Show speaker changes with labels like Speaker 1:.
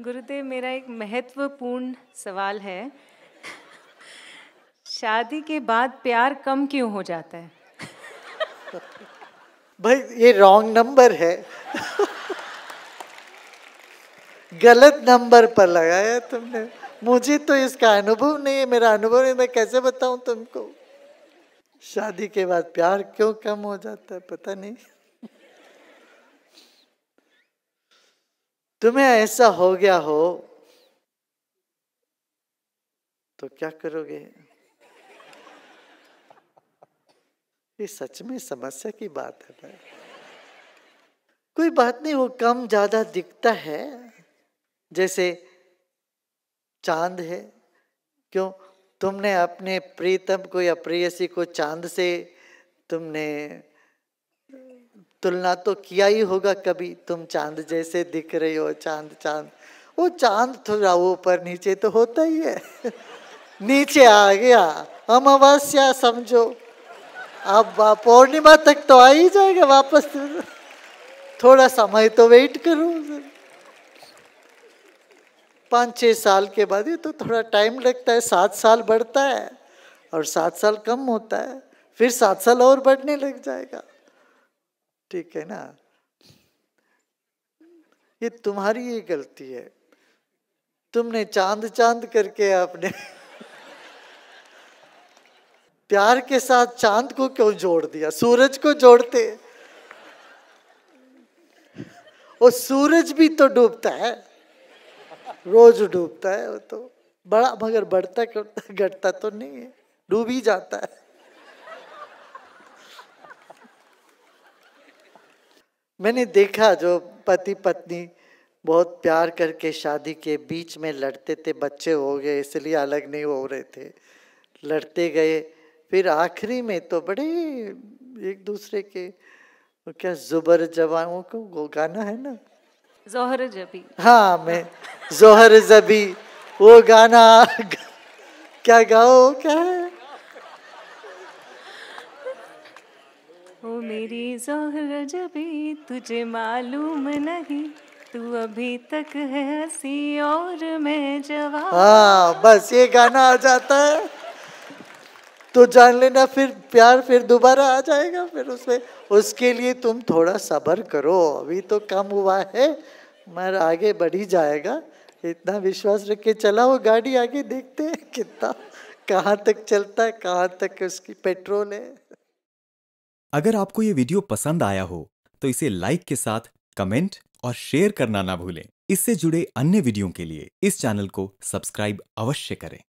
Speaker 1: गुरुदेव मेरा एक महत्वपूर्ण सवाल है शादी के बाद प्यार कम क्यों हो जाता है भाई ये रॉन्ग नंबर है गलत नंबर पर लगाया तुमने मुझे तो इसका अनुभव नहीं है मेरा अनुभव नहीं मैं कैसे बताऊं तुमको शादी के बाद प्यार क्यों कम हो जाता है पता नहीं तुम्हें ऐसा हो गया हो तो क्या करोगे ये सच में समस्या की बात है ना कोई बात नहीं वो कम ज्यादा दिखता है जैसे चांद है क्यों तुमने अपने प्रीतम को या प्रियसी को चांद से तुमने तुलना तो किया ही होगा कभी तुम चांद जैसे दिख रही हो चांद चांद वो चांद थोड़ा तो ऊपर नीचे तो होता ही है नीचे आ गया अमावस्या समझो अब पूर्णिमा तक तो आ ही जाएगा वापस थोड़ा समय तो वेट करो पाँच छः साल के बाद ये तो थोड़ा टाइम लगता है सात साल बढ़ता है और सात साल कम होता है फिर सात साल और बढ़ने लग जाएगा ठीक है ना ये तुम्हारी ही गलती है तुमने चांद चांद करके आपने प्यार के साथ चांद को क्यों जोड़ दिया सूरज को जोड़ते और सूरज भी तो डूबता है रोज डूबता है वो तो बड़ा मगर बढ़ता घटता तो नहीं है डूब ही जाता है मैंने देखा जो पति पत्नी बहुत प्यार करके शादी के बीच में लड़ते थे बच्चे हो गए इसलिए अलग नहीं हो रहे थे लड़ते गए फिर आखिरी में तो बड़े एक दूसरे के क्या जुबर जवानों को वो गाना है ना जोहर जबी हाँ मैं जोहर जबी वो गाना क्या गाओ क्या है ओ मेरी जोहर जबी तुझे मालूम नहीं तू अभी तक है हसी और मैं जवान हाँ बस ये गाना आ जाता है तो जान लेना फिर प्यार फिर दोबारा आ जाएगा फिर उसमें उसके लिए तुम थोड़ा सब्र करो अभी तो कम हुआ है मगर आगे बढ़ी जाएगा इतना विश्वास रख के चला वो गाड़ी आगे देखते हैं कितना कहाँ तक चलता है कहाँ तक उसकी पेट्रोल है अगर आपको ये वीडियो पसंद आया हो तो इसे लाइक के साथ कमेंट और शेयर करना ना भूलें इससे जुड़े अन्य वीडियो के लिए इस चैनल को सब्सक्राइब अवश्य करें